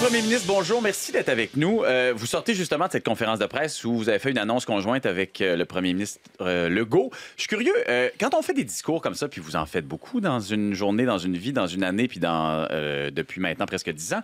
Premier ministre, bonjour. Merci d'être avec nous. Euh, vous sortez justement de cette conférence de presse où vous avez fait une annonce conjointe avec euh, le premier ministre euh, Legault. Je suis curieux, quand on fait des discours comme ça, puis vous en faites beaucoup dans une journée, dans une vie, dans une année, puis dans, depuis maintenant presque dix ans,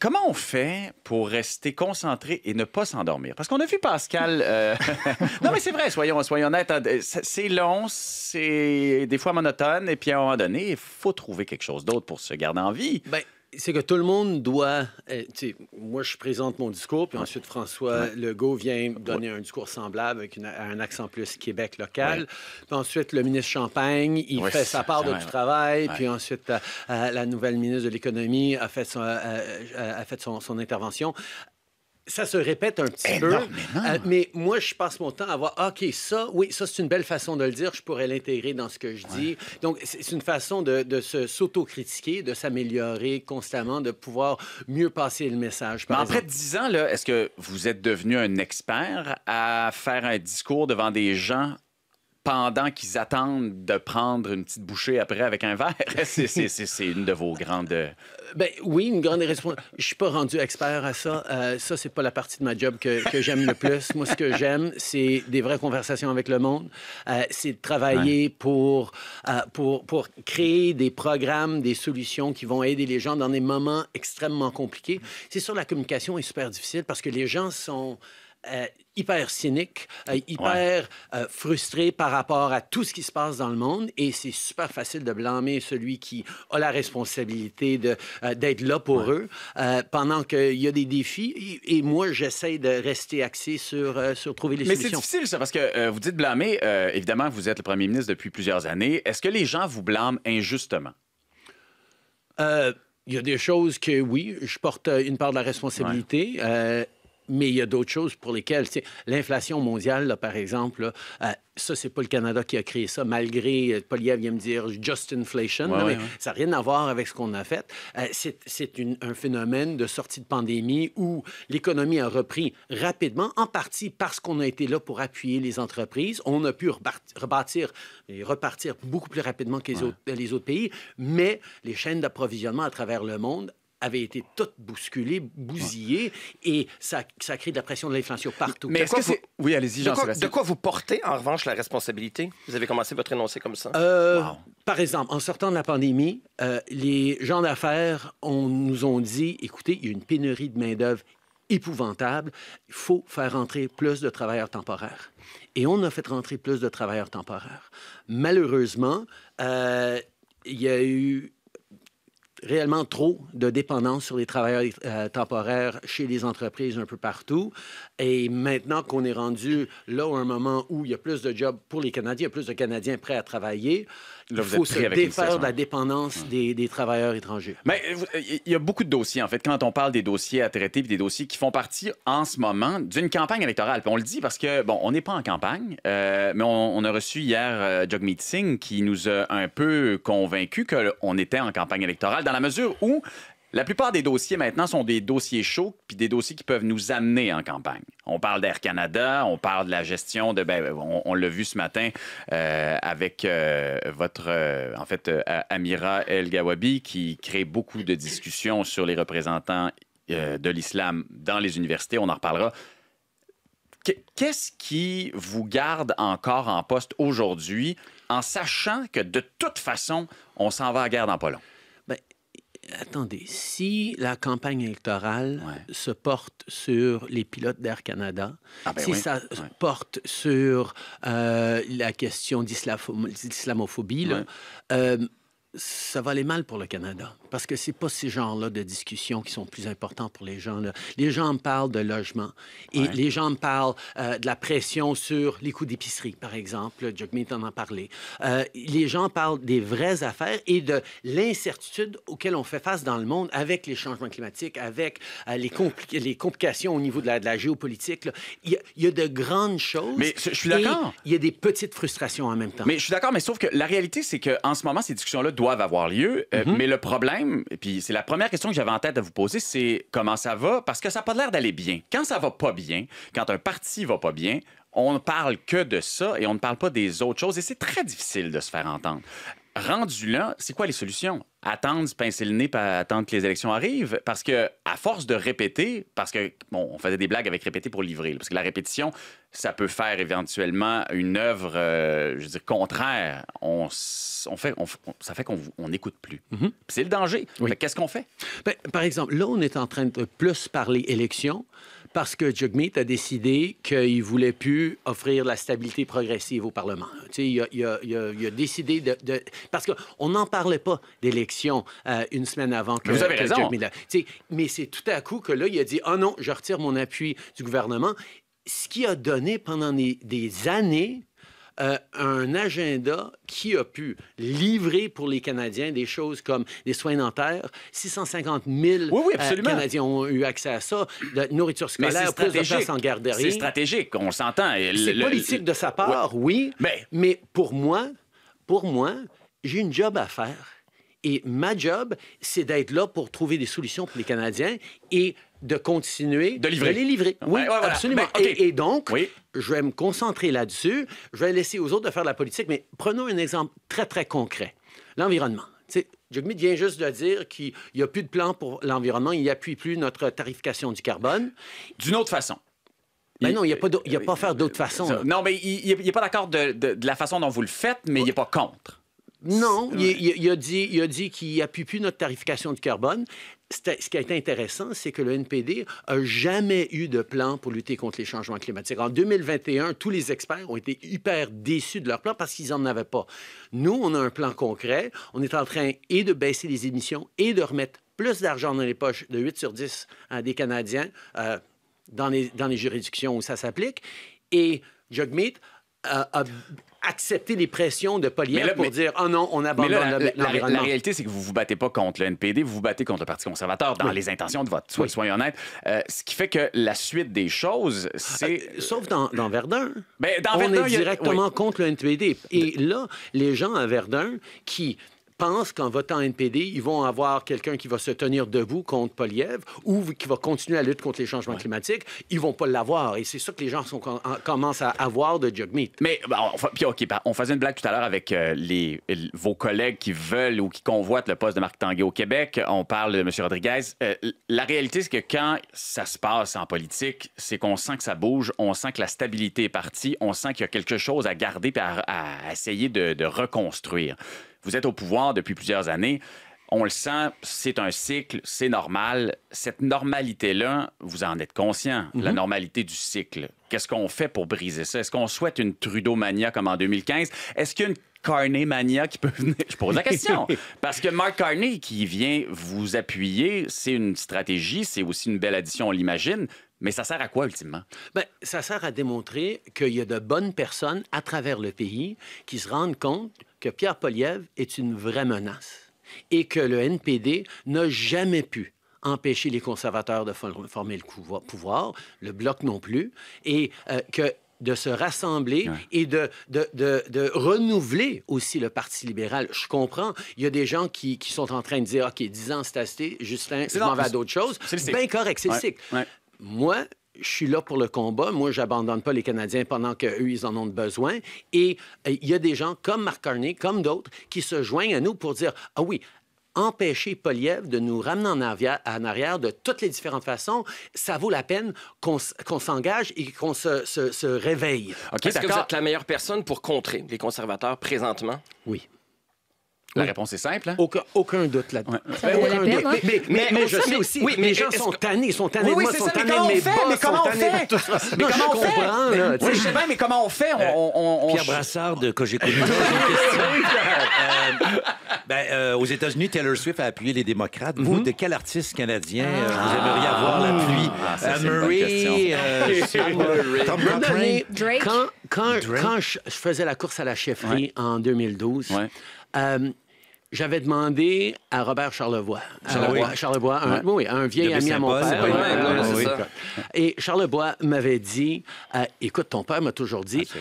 comment on fait pour rester concentré et ne pas s'endormir? Parce qu'on a vu Pascal... non, mais c'est vrai, soyons, soyons honnêtes. Hein, c'est long, c'est des fois monotone, et puis à un moment donné, il faut trouver quelque chose d'autre pour se garder en vie. Bien c'est que tout le monde doit. Euh, moi, je présente mon discours, puis ensuite François Legault vient donner un discours semblable avec un accent plus Québec local. Puis ensuite, le ministre Champagne, il fait sa part de du travail. Puis ensuite, euh, euh, la nouvelle ministre de l'Économie a fait, son, fait son, son intervention ça se répète un petit peu. Euh, mais moi, je passe mon temps à voir, ah, OK, ça, oui, ça, c'est une belle façon de le dire. Je pourrais l'intégrer dans ce que je dis. Donc, c'est une façon de, de se s'autocritiquer, de s'améliorer constamment, de pouvoir mieux passer le message. mais après 10 ans, est-ce que vous êtes devenu un expert à faire un discours devant des gens pendant qu'ils attendent de prendre une petite bouchée après avec un verre. c'est une de vos grandes. Euh, ben, oui, une grande responsabilité. Je suis pas rendu expert à ça. Ça, euh, ça, c'est pas la partie de ma job que, j'aime le plus. Moi, ce que j'aime, c'est des vraies conversations avec le monde. Euh, c'est de travailler pour, pour, pour créer des programmes, des solutions qui vont aider les gens dans des moments extrêmement compliqués. C'est sûr, la communication est super difficile parce que les gens sont euh, hyper cynique, euh, hyper euh, frustré par rapport à tout ce qui se passe dans le monde. Et c'est super facile de blâmer celui qui a la responsabilité d'être là pour eux pendant qu'il y a des défis. Et, moi, j'essaie de rester axé sur, sur trouver les solutions. Mais c'est difficile, ça, parce que vous dites blâmer. évidemment, vous êtes le premier ministre depuis plusieurs années. Est-ce que les gens vous blâment injustement? Il y a des choses que, oui, je porte une part de la responsabilité mais il y a d'autres choses pour lesquelles, l'inflation mondiale, par exemple, euh, ça, c'est pas le Canada qui a créé ça, malgré, euh, paul vient me dire just inflation, mais ça n'a rien à voir avec ce qu'on a fait. Euh, c'est un phénomène de sortie de pandémie où l'économie a repris rapidement, en partie parce qu'on a été là pour appuyer les entreprises. On a pu rebâtir et repartir beaucoup plus rapidement que les, autres, les autres pays, mais les chaînes d'approvisionnement à travers le monde avait été toute bousculée, bousillée, et ça, ça crée de la pression de l'inflation partout. Mais est-ce que c'est... Oui, allez-y, de quoi, de quoi vous portez, en revanche, la responsabilité? Vous avez commencé votre énoncé comme ça. Euh, Par exemple, en sortant de la pandémie, euh, les gens d'affaires nous ont dit, écoutez, il y a une pénurie de main dœuvre épouvantable, il faut faire rentrer plus de travailleurs temporaires. Et on a fait rentrer plus de travailleurs temporaires. Malheureusement, euh, il y a eu réellement trop de dépendance sur les travailleurs euh, temporaires chez les entreprises un peu partout. Et maintenant qu'on est rendu là à un moment où il y a plus de jobs pour les Canadiens, il y a plus de Canadiens prêts à travailler, il faut se défaire de la dépendance hmm. des, travailleurs étrangers. Mais euh, il y a beaucoup de dossiers, en fait, quand on parle des dossiers à traiter puis des dossiers qui font partie en ce moment d'une campagne électorale. on le dit parce que, bon, on n'est pas en campagne, euh, mais on, a reçu hier euh, Jagmeet Singh qui nous a un peu convaincus qu'on était en campagne électorale dans la mesure où la plupart des dossiers maintenant sont des dossiers chauds, puis des dossiers qui peuvent nous amener en campagne. On parle d'Air Canada, on parle de la gestion de, ben, on, l'a vu ce matin euh, avec euh, votre, euh, en fait, Amira El Gawabi, qui crée beaucoup de discussions sur les représentants de l'islam dans les universités. On en reparlera. Qu'est-ce qui vous garde encore en poste aujourd'hui en sachant que de toute façon, on s'en va à guerre dans pas attendez, si la campagne électorale se porte sur les pilotes d'Air Canada, ah, ben si ça se porte sur euh, la question d'islamophobie, ça va aller mal pour le Canada parce que c'est pas ces genres-là de discussions qui sont plus importants pour les gens. Les gens me parlent de logement et les gens me parlent euh, de la pression sur les coûts d'épicerie, par exemple. Jugmeet en a parlé. Euh, les gens parlent des vraies affaires et de l'incertitude auxquelles on fait face dans le monde avec les changements climatiques, avec euh, les, complications au niveau de la, de la géopolitique. Il y, a de grandes choses. Mais je suis d'accord. Il y a des petites frustrations en même temps. Mais je suis d'accord, mais sauf que la réalité, c'est qu'en ce moment, ces discussions-là doivent avoir lieu. Euh, mhm. Mais le problème, et puis c'est la première question que j'avais en tête de vous poser, c'est comment ça va? Parce que ça n'a pas l'air d'aller bien. Quand ça va pas bien, quand un parti va pas bien, on ne parle que de ça et on ne parle pas des autres choses. Et c'est très difficile de se faire entendre rendu là, c'est quoi les solutions? Attendre, se pincer le nez, pas attendre que les élections arrivent, parce que à force de répéter, parce que, on faisait des blagues avec répéter pour livrer, parce que la répétition, ça peut faire éventuellement une œuvre, euh, je veux dire, contraire. On, fait, ça fait qu'on n'écoute plus. Mhm. C'est le danger. Qu'est-ce qu'on fait? Ben, par exemple, là, on est en train de plus parler élections parce que Jugmeet a décidé qu'il voulait plus offrir la stabilité progressive au Parlement. Il a, il, a, décidé de... de... Parce qu'on n'en parlait pas d'élection euh, une semaine avant que... Vous avez raison. mais c'est tout à coup que là, il a dit, oh non, je retire mon appui du gouvernement ce qui a donné pendant des années euh, un agenda qui a pu livrer pour les Canadiens des choses comme des soins dentaires. 650 000 euh, Canadiens ont eu accès à ça. De nourriture scolaire, plus de place en garderie. C'est stratégique, on s'entend. C'est politique de sa part, oui, mais... mais pour moi, pour moi, j'ai une job à faire. Et ma job, c'est d'être là pour trouver des solutions pour les Canadiens. Et de continuer de, livrer. les livrer. Oui, absolument. Ben, et, donc, je vais me concentrer là-dessus. Je vais laisser aux autres de faire la politique. Mais prenons un exemple très, très concret. L'environnement. me vient juste de dire qu'il n'y a plus de plan pour l'environnement, il n'appuie plus notre tarification du carbone. D'une autre façon. Mais ben non, il n'y a pas, a euh, à faire euh, d'autre façon. Non, mais il n'est pas d'accord de, la façon dont vous le faites, mais il n'est pas contre. Non, il, a dit, il a qu'il plus notre tarification du carbone. Ce qui a été intéressant, c'est que le NPD a jamais eu de plan pour lutter contre les changements climatiques. En 2021, tous les experts ont été hyper déçus de leur plan parce qu'ils n'en avaient pas. Nous, on a un plan concret. On est en train et de baisser les émissions et de remettre plus d'argent dans les poches de 8 sur 10 hein, des Canadiens euh, dans, les, juridictions où ça s'applique. Et Jugmeet a, accepter les pressions de Poliev pour dire oh non, on abandonne l'environnement. » la, réalité, c'est que vous vous battez pas contre le NPD, vous vous battez contre le Parti conservateur dans les intentions de votre oui. soyez honnête euh, ce qui fait que la suite des choses, c'est. Euh, sauf dans, dans Verdun. mais ben, dans on Verdun, est directement contre le NPD. Et là, les gens à Verdun qui pensent qu'en votant NPD, ils vont avoir quelqu'un qui va se tenir debout contre Poliev ou qui va continuer la lutte contre les changements climatiques, ils vont pas l'avoir. Et c'est ça que les gens commencent à avoir de jugmeat. Mais, bah, puis OK, bah, on faisait une blague tout à l'heure avec euh, les, vos collègues qui veulent ou qui convoitent le poste de Marc Tanguay au Québec. On parle de M. Rodriguez. Euh, la réalité, c'est que quand ça se passe en politique, c'est qu'on sent que ça bouge, on sent que la stabilité est partie, on sent qu'il y a quelque chose à garder et à, essayer de, de reconstruire. Vous êtes au pouvoir depuis plusieurs années. On le sent, c'est un cycle, c'est normal. Cette normalité-là, vous en êtes conscient, la mhm. normalité du cycle. Qu'est-ce qu'on fait pour briser ça? Est-ce qu'on souhaite une Trudeau-mania comme en 2015? Est-ce qu'il y a une Carney Mania qui peut venir? Je pose la question. Parce que Mark Carney qui vient vous appuyer, c'est une stratégie, c'est aussi une belle addition, on l'imagine. Mais ça sert à quoi ultimement? Bien, ça sert à démontrer qu'il y a de bonnes personnes à travers le pays qui se rendent compte que Pierre Poliev est une vraie menace et que le NPD n'a jamais pu empêcher les conservateurs de former le pouvoir, le bloc non plus, et euh, que de se rassembler et de, renouveler aussi le Parti libéral. Je comprends, il y a des gens qui, sont en train de dire, OK, 10 ans, c'est assez, Justin, je m'en va à d'autres choses. C'est bien correct, c'est Moi, je suis là pour le combat. Moi, j'abandonne pas les Canadiens pendant qu'eux, ils en ont besoin. Et euh, il y a des gens comme Mark Carney, comme d'autres, qui se joignent à nous pour dire, ah oui, empêcher Poliev de nous ramener en arrière, de toutes les différentes façons, ça vaut la peine qu'on s'engage et qu'on se, réveille. Est-ce que vous êtes la meilleure personne pour contrer les conservateurs présentement? Oui. La réponse est simple. Hein? Aucun, doute là-dedans. Mais, je sais aussi, les gens sont tannés, sont tannés de moi, sont de Mais comment on fait? Mais comment on fait? Je sais bien, mais comment on fait? Pierre Brassard, que j'ai connu, euh, ben, euh, aux États-Unis, Taylor Swift a appuyé les démocrates. Vous, mm-hmm. de quel artiste canadien euh, ah. vous aimeriez avoir l'appui? Ah, Murray, Tom Drake. Quand je faisais la course à la chefferie en 2012, euh, j'avais demandé à Robert Charlevoix, ah euh, Charlevoix, un, oui, vieil ami à mon père. Et Charlevoix m'avait dit, euh, écoute, ton père m'a toujours dit, ah,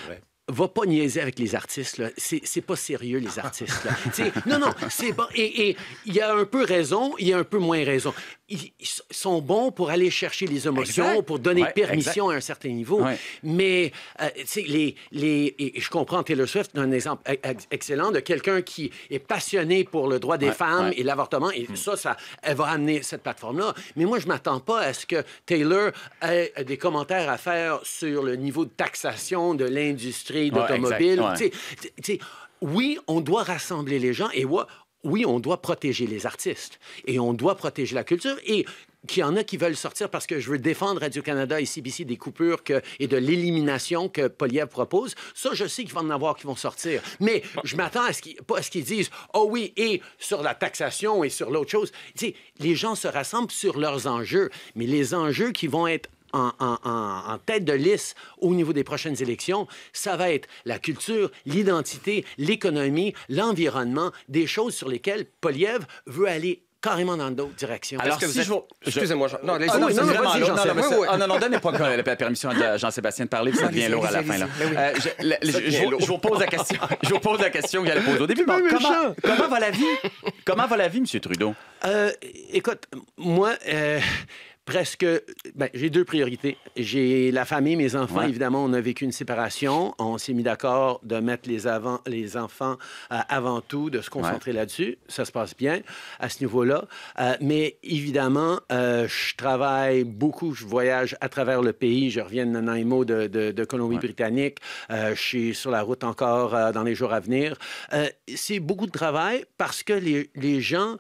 va pas niaiser avec les artistes. C'est pas sérieux, les artistes. Là. non, non, c'est bon. Et il y a un peu raison, il y a un peu moins raison. Ils, sont bons pour aller chercher les émotions, pour donner permission à un certain niveau. Mais, euh, les, les, et je comprends Taylor Swift, un exemple excellent de quelqu'un qui est passionné pour le droit des femmes et l'avortement. Et hmm. ça, ça, elle va amener cette plateforme-là. Mais moi, je m'attends pas à ce que Taylor ait des commentaires à faire sur le niveau de taxation de l'industrie d'automobile. Oui, on doit rassembler les gens et oui, on doit protéger les artistes et on doit protéger la culture. Et qu'il y en a qui veulent sortir parce que je veux défendre Radio-Canada et CBC des coupures que, et de l'élimination que Poliev propose. Ça, je sais qu'il va en avoir qui vont sortir. Mais je m'attends à ce qu'ils, pas à ce qu'ils disent « Oh oui, et sur la taxation et sur l'autre chose. » Tu les gens se rassemblent sur leurs enjeux, mais les enjeux qui vont être en, tête de liste au niveau des prochaines élections, ça va être la culture, l'identité, l'économie, l'environnement, des choses sur lesquelles Poliev veut aller carrément dans d'autres directions. Alors si je Excusez-moi, jean non, les... ah, non, non, non, non, non, non, oui, oui. Ah, non, non, donnez pas la, permission à Jean-Sébastien de parler, ça devient lourd à la fin. Euh, je, vous pose la question, je vous pose la question que j'allais poser au début. comment, comment va la vie Comment va la vie, M. Trudeau euh, Écoute, moi, euh, presque. Ben, j'ai deux priorités. J'ai la famille, mes enfants. Évidemment, on a vécu une séparation. On s'est mis d'accord de mettre les, avant... les enfants euh, avant tout, de se concentrer là-dessus. Ça se passe bien à ce niveau-là. Euh, mais évidemment, euh, je travaille beaucoup. Je voyage à travers le pays. Je reviens de Nanaimo, de, Colombie-Britannique. je suis sur la route encore dans les jours à venir. C'est beaucoup de travail parce que les, les gens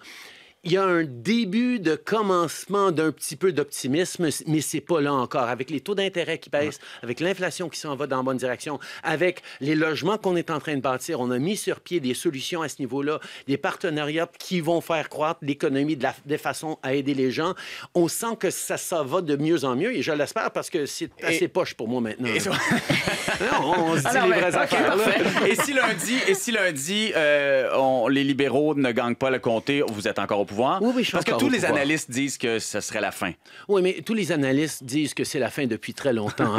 il y a un début de commencement d'un petit peu d'optimisme, mais c'est pas là encore. Avec les taux d'intérêt qui baissent, avec l'inflation qui s'en va dans la bonne direction, avec les logements qu'on est en train de bâtir, on a mis sur pied des solutions à ce niveau-là, des partenariats qui vont faire croître l'économie de la façon à aider les gens. On sent que ça, ça va de mieux en mieux, et je l'espère parce que c'est assez poche pour moi maintenant. Et... on se dit ah les Et si lundi, et si lundi euh, on, les libéraux ne gagnent pas le comté, vous êtes encore au oui, oui, je Parce que tous les analystes disent que ce serait la fin. Oui, mais tous les analystes disent que c'est la fin depuis très longtemps.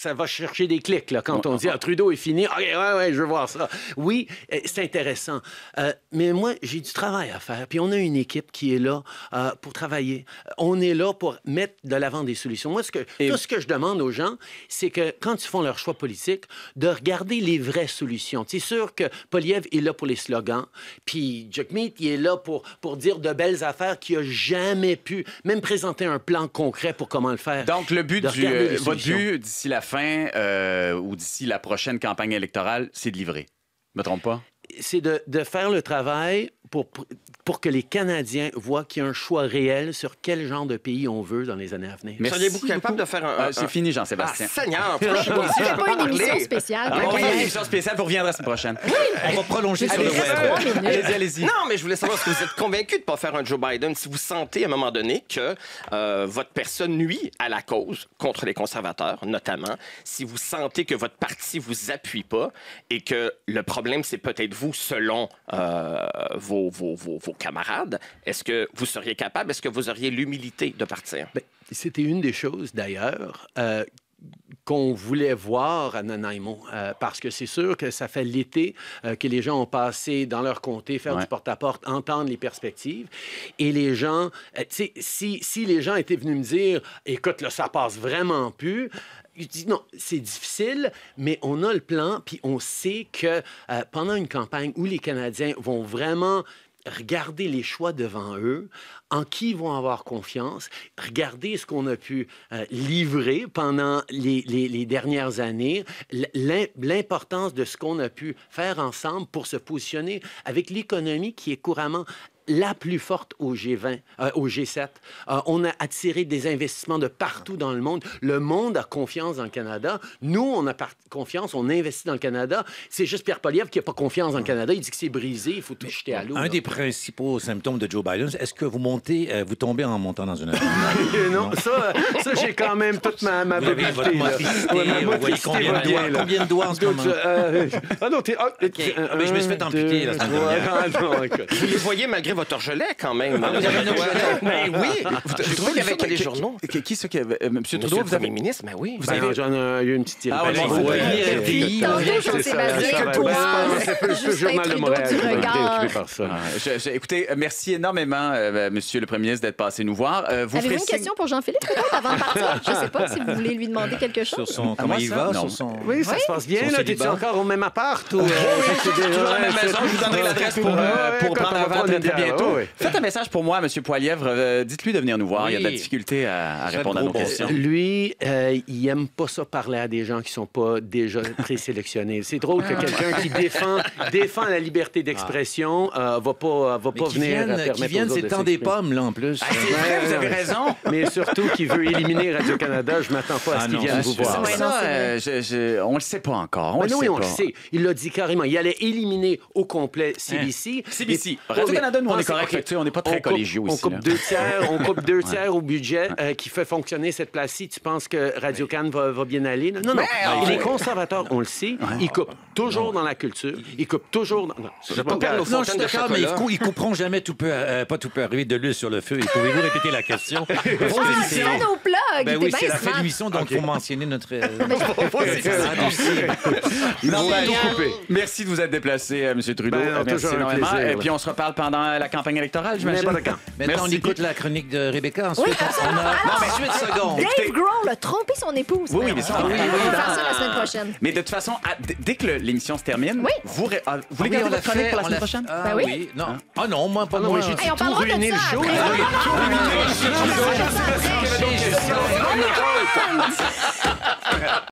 ça, va chercher des clics là, quand on dit ah, Trudeau est fini. ouais, ouais, je veux voir ça. Oui, euh, c'est intéressant. Euh, mais moi, j'ai du travail à faire. Puis on a une équipe qui est là euh, pour travailler. On est là pour mettre de l'avant des solutions. Moi, ce que, tout ce que je demande aux gens, c'est que quand ils font leur choix politique, de regarder les vraies solutions. C'est sûr que Poliev est là pour les slogans, puis Meat, il est là pour, pour dire de belles affaires qu'il a jamais pu, même présenter un plan concret pour comment le faire. Donc, le but du, euh, votre but d'ici la fin euh, ou d'ici la prochaine campagne électorale, c'est de livrer. me trompe pas? c'est de, de, faire le travail pour, pour que les Canadiens voient qu'il y a un choix réel sur quel genre de pays on veut dans les années à venir. Mais vous capable de faire ah, un. c'est fini, Jean-Sébastien. Ah, Seigneur, c'est pas une émission spéciale. Ah, On va une émission spéciale, vous reviendrez la semaine prochaine. Oui. On va prolonger sur le web. Allez-y, allez-y. Non, mais je voulais savoir si vous êtes convaincu de ne pas faire un Joe Biden, si vous sentez à un moment donné que euh, votre personne nuit à la cause contre les conservateurs, notamment, si vous sentez que votre parti ne vous appuie pas et que le problème, c'est peut-être vous vous, selon euh, vos, vos, camarades? Est-ce que vous seriez capable? Est-ce que vous auriez l'humilité de partir? Ben, c'était une des choses, d'ailleurs, euh, qu'on voulait voir à Nanaimo, euh, parce que c'est sûr que ça fait l'été que les gens ont passé dans leur comté, faire du porte-à-porte, entendre les perspectives. Et les gens, si, si, les gens étaient venus me dire, écoute, là, ça passe vraiment plus, il dit non, c'est difficile, mais on a le plan, puis on sait que euh, pendant une campagne où les Canadiens vont vraiment regarder les choix devant eux, en qui ils vont avoir confiance, regarder ce qu'on a pu euh, livrer pendant les, les dernières années, l'importance de ce qu'on a pu faire ensemble pour se positionner avec l'économie qui est couramment la plus forte au G20, euh, au G7. Euh, on a attiré des investissements de partout dans le monde. Le monde a confiance dans le Canada. Nous, on a confiance, on investit dans le Canada. C'est juste Pierre Poliev qui n'a pas confiance dans le Canada. Il dit que c'est brisé, il faut tout jeter à l'eau. Un des principaux symptômes de Joe Biden, est-ce que vous montez, euh, vous tombez en montant dans une non, non, ça, j'ai quand même toute ma, ma vous voyez combien, de doigts, en ce moment? ah non, t'es... Ah, mais je me suis fait amputer ah vous les voyez malgré votre orgelet quand même. Mais ah, hein? ben oui. Ah. Vous trouvez qu'il y avait des journaux. Qui, qui ceux qui avait. Euh, Monsieur Trudeau, vous avez. ministre, Mais ben oui. Vous ben avez. J'en eu une petite Ah, oui, c'est Le journal de Montréal. Ah, écoutez, euh, merci énormément, euh, Monsieur le Premier ministre, d'être passé nous voir. Vous avez une question pour Jean-Philippe, avant de partir? Je ne sais pas si vous voulez lui demander quelque chose. Sur son. Comment il va? Oui, ça se passe bien. T'es-tu encore au même appart? ou... Toujours la même Je vous donnerai l'adresse pour prendre la vente Faites un message pour moi, M. Poilièvre. Euh, dites-lui de venir nous voir. Il y a de la difficulté à, répondre à nos questions. Euh, lui, euh, il aime pas ça parler à des gens qui sont pas déjà sélectionnés. C'est drôle que ah. quelqu'un qui défend, défend la liberté d'expression ne ah. va pas, venir nous permettre qui viennent, c'est temps des pommes, là, en plus. Ah, vous avez raison. Mais surtout qui veut éliminer Radio-Canada, je m'attends pas à ce ah qu'il vienne vous voir. Ça, on on le sait pas encore. Ben oui, on le sait. Il l'a dit carrément. Il allait éliminer au complet CBC. CBC. Hein? Radio-Canada nous on est correct. on n'est pas très collégiaux on ici. Coupe deux tiers, on coupe deux tiers au budget euh, qui fait fonctionner cette place-ci. Tu penses que radio can va, va, bien aller? Non, non, ah, Les conservateurs, on le sait, ils coupent toujours dans la culture. Ils coupent toujours dans... ne je pas perdre non, je suis d'accord, mais ils, couperont jamais tout peut... Euh, pas tout peut arriver euh, de l'huile sur le feu. Pouvez-vous répéter la question? Ah, c'est nos plugs! Ben oui, c'est la fin de l'huisson, donc il faut mentionner notre... Merci de vous être déplacé, M. Trudeau. Ben, Merci énormément. Et puis on se reparle pendant la la campagne électorale, je Maintenant, on écoute la chronique de Rebecca. Ensuite, on Dave Grohl a trompé son épouse. Oui, oui, mais ça la semaine prochaine. Mais de toute façon, dès que l'émission se termine, Oui. vous, voulez la chronique pour la semaine prochaine? oui. Non. Ah non, moi, pas moi. on de